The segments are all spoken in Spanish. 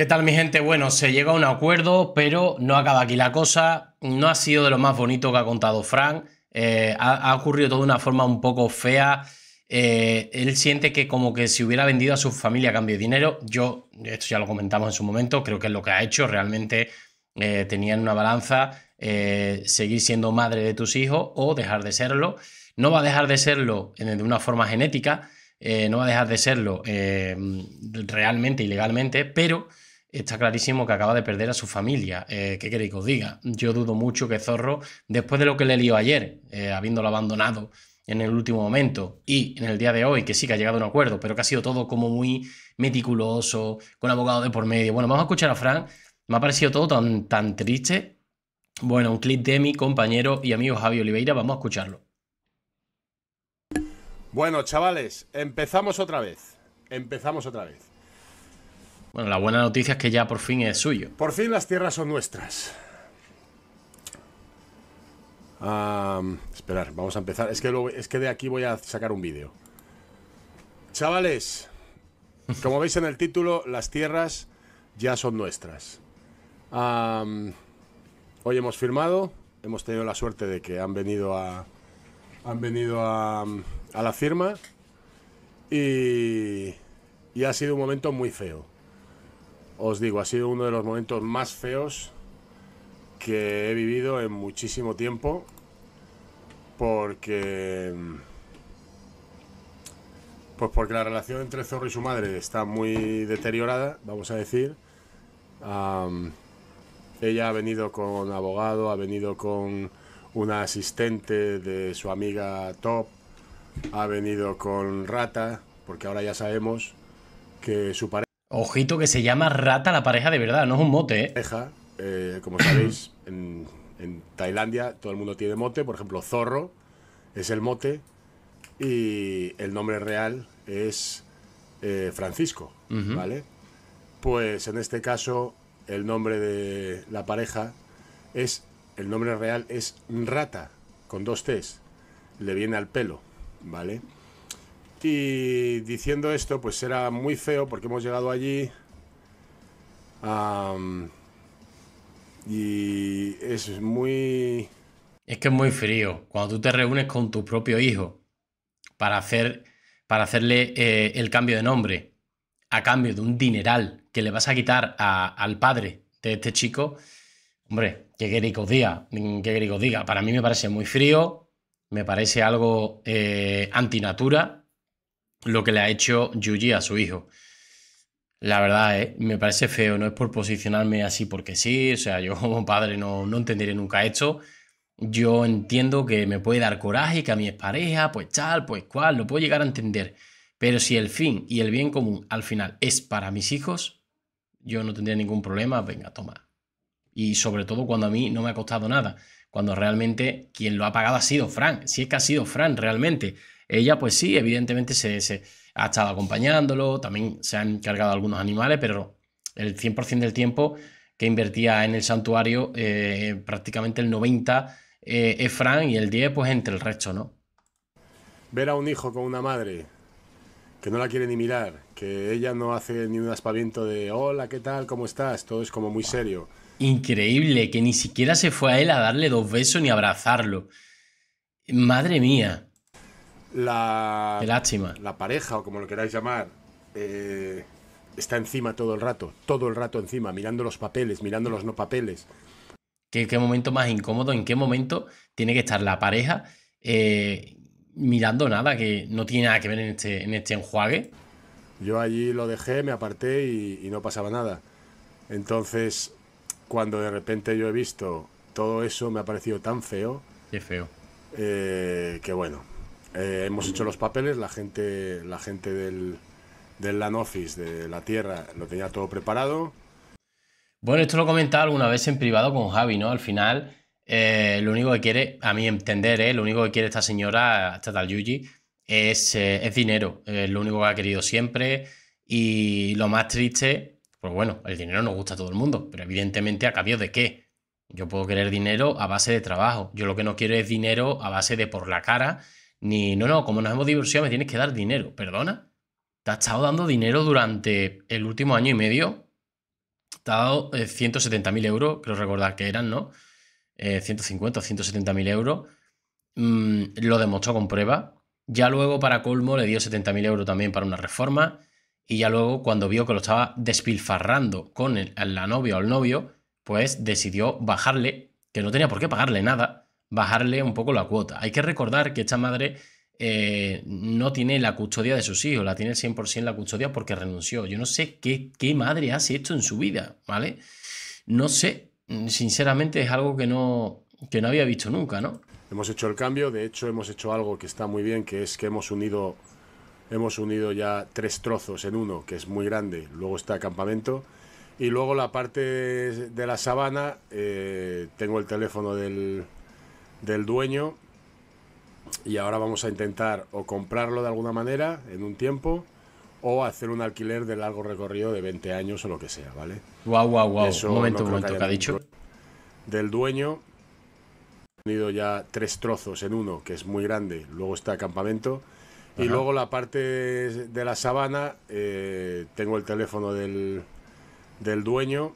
¿Qué tal mi gente? Bueno, se llega a un acuerdo, pero no acaba aquí la cosa. No ha sido de lo más bonito que ha contado Frank. Eh, ha, ocurrido todo de una forma un poco fea. Eh, él siente que como que si hubiera vendido a su familia a cambio de dinero. Yo, esto ya lo comentamos en su momento, creo que es lo que ha hecho. Realmente eh, tenía en una balanza seguir siendo madre de tus hijos o dejar de serlo. No va a dejar de serlo de una forma genética, no va a dejar de serlo realmente ilegalmente, legalmente, pero está clarísimo que acaba de perder a su familia. Eh, ¿Qué queréis que os diga? Yo dudo mucho que Zorro, después de lo que le lió ayer, eh, habiéndolo abandonado en el último momento y en el día de hoy, que sí que ha llegado a un acuerdo, pero que ha sido todo como muy meticuloso, con abogado de por medio. Bueno, vamos a escuchar a Fran. Me ha parecido todo tan, tan triste. Bueno, un clip de mi compañero y amigo Javi Oliveira, vamos a escucharlo. Bueno, chavales, empezamos otra vez. Empezamos otra vez. Bueno, la buena noticia es que ya por fin es suyo. Por fin las tierras son nuestras. esperar, vamos a empezar. Es que, es que de aquí voy a sacar un vídeo. Chavales, como veis en el título, las tierras ya son nuestras. hoy hemos firmado, hemos tenido la suerte de que han venido a, han venido a, a la firma y, y ha sido un momento muy feo os digo, ha sido uno de los momentos más feos que he vivido en muchísimo tiempo porque pues porque la relación entre zorro y su madre está muy deteriorada, vamos a decir. ella ha venido con abogado, ha venido con una asistente de su amiga Top, ha venido con Rata, porque ahora ya sabemos que su pareja Ojito que se llama rata la pareja de verdad, no es un mote, ¿eh? Pareja, eh, como sabéis, en, Tailandia todo el mundo tiene mote, por ejemplo, zorro es el mote y el nombre real es eh, Francisco, ¿vale? Pues en este caso el nombre de la pareja es, el nombre real es rata, con dos T's, le viene al pelo, ¿vale? Y diciendo esto, pues era muy feo porque hemos llegado allí. y es muy... Es que es muy frío. Cuando tú te reúnes con tu propio hijo para, hacer, para hacerle eh, el cambio de nombre a cambio de un dineral que le vas a quitar al padre de este chico, hombre, qué queréis que diga, qué diga. Para mí me parece muy frío, me parece algo eh, antinatura, lo que le ha hecho Yuji a su hijo. La verdad, eh, me parece feo, no es por posicionarme así porque sí, o sea, yo como padre no, no entenderé nunca esto. Yo entiendo que me puede dar coraje, que a mi pareja, pues tal, pues cual, lo puedo llegar a entender. Pero si el fin y el bien común al final es para mis hijos, yo no tendría ningún problema, venga, toma. Y sobre todo cuando a mí no me ha costado nada, cuando realmente quien lo ha pagado ha sido Fran, si es que ha sido Fran realmente ella, pues sí, evidentemente se, ha estado acompañándolo, también se han cargado algunos animales, pero el 100% del tiempo que invertía en el santuario, eh, prácticamente el 90% eh, es Fran y el 10% pues entre el resto, ¿no? Ver a un hijo con una madre que no la quiere ni mirar, que ella no hace ni un aspaviento de hola, ¿qué tal? ¿Cómo estás? Todo es como muy serio. Increíble, que ni siquiera se fue a él a darle dos besos ni abrazarlo. Madre mía la, la pareja o como lo queráis llamar eh, está encima todo el rato, todo el rato encima, mirando los papeles, mirando los no papeles. ¿Qué, momento más incómodo? ¿En qué momento tiene que estar la pareja eh, mirando nada que no tiene nada que ver en este, este enjuague? Yo allí lo dejé, me aparté y, no pasaba nada. Entonces, cuando de repente yo he visto todo eso, me ha parecido tan feo. Qué feo. Eh, que bueno, eh, hemos hecho los papeles, la gente, la gente del, del Land de la Tierra, lo tenía todo preparado. Bueno, esto lo he comentado alguna vez en privado con Javi, ¿no? Al final, eh, lo único que quiere, a mi entender, eh, lo único que quiere esta señora, esta tal Yuji, es, es dinero. Es lo único que ha querido siempre. Y lo más triste, pues bueno, el dinero nos gusta a todo el mundo, pero evidentemente a cambio de qué. Yo puedo querer dinero a base de trabajo. Yo lo que no quiero es dinero a base de por la cara ni no, no, como nos hemos divorciado me tienes que dar dinero, perdona. Te has estado dando dinero durante el último año y medio. Te ha dado 170.000 eh, euros, creo recordar que eran, ¿no? 150 o 170.000 euros. Mm, lo demostró con prueba. Ya luego, para colmo, le dio 70.000 euros también para una reforma. Y ya luego, cuando vio que lo estaba despilfarrando con la novia o el novio, pues decidió bajarle, que no tenía por qué pagarle nada, bajarle un poco la cuota. Hay que recordar que esta madre eh, no tiene la custodia de sus hijos, la tiene 100% la custodia porque renunció. Yo no sé qué, qué madre hace esto en su vida, ¿vale? No sé, sinceramente es algo que no, que no había visto nunca, ¿no? Hemos hecho el cambio, de hecho hemos hecho algo que está muy bien, que es que hemos unido, hemos unido ya tres trozos en uno, que es muy grande, luego está el campamento, y luego la parte de la sabana, eh, tengo el teléfono del, del dueño y ahora vamos a intentar o comprarlo de alguna manera en un tiempo o hacer un alquiler de largo recorrido de 20 años o lo que sea, ¿vale? Guau, guau, guau. Un momento, un momento, que, ha dicho. Del dueño he tenido ya tres trozos en uno, que es muy grande, luego está campamento. Y luego la parte de la sabana, eh, tengo el teléfono del, del dueño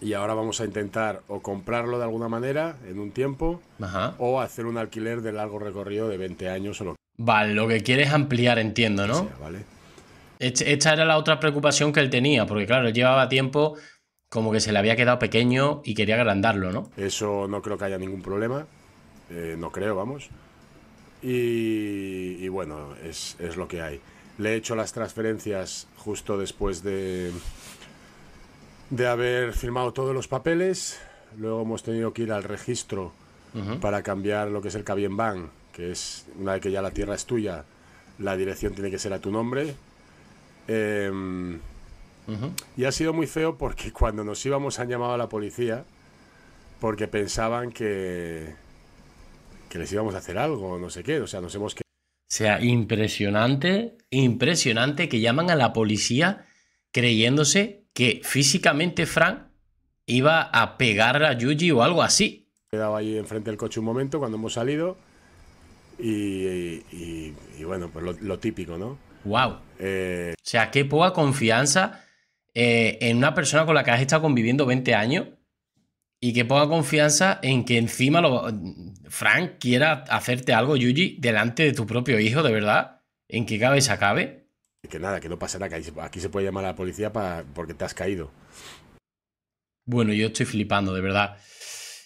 y ahora vamos a intentar o comprarlo de alguna manera en un tiempo o hacer un alquiler de largo recorrido de 20 años o lo que Vale, lo que quieres ampliar, entiendo, ¿no? Sí, vale. Esta era la otra preocupación que él tenía, porque claro, llevaba tiempo como que se le había quedado pequeño y quería agrandarlo, ¿no? Eso no creo que haya ningún problema, eh, no creo, vamos. Y, bueno, es, lo que hay. Le he hecho las transferencias justo después de, de haber firmado todos los papeles. Luego hemos tenido que ir al registro para cambiar lo que es el Cabien que es una vez que ya la tierra es tuya, la dirección tiene que ser a tu nombre. Em, y ha sido muy feo porque cuando nos íbamos han llamado a la policía porque pensaban que, que les íbamos a hacer algo, no sé qué. O sea, nos hemos que sea, impresionante, impresionante que llaman a la policía creyéndose que físicamente Frank iba a pegar a Yuji o algo así. Quedaba ahí enfrente del coche un momento cuando hemos salido y, bueno, pues lo, típico, ¿no? ¡Wow! Eh, o sea, qué ponga confianza eh, en una persona con la que has estado conviviendo 20 años y que ponga confianza en que encima Frank quiera hacerte algo, Yuji, delante de tu propio hijo, de verdad. ¿En que qué cabeza cabe? que nada, que no pasará, que aquí se puede llamar a la policía para, porque te has caído. Bueno, yo estoy flipando, de verdad.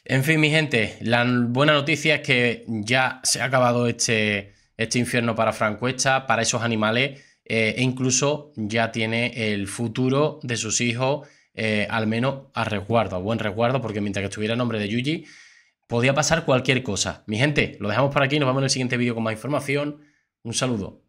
En fin, mi gente, la buena noticia es que ya se ha acabado este, este infierno para Francuesta, para esos animales, eh, e incluso ya tiene el futuro de sus hijos, eh, al menos a resguardo, a buen resguardo, porque mientras que estuviera el nombre de Yuji, podía pasar cualquier cosa. Mi gente, lo dejamos por aquí, nos vemos en el siguiente vídeo con más información. Un saludo.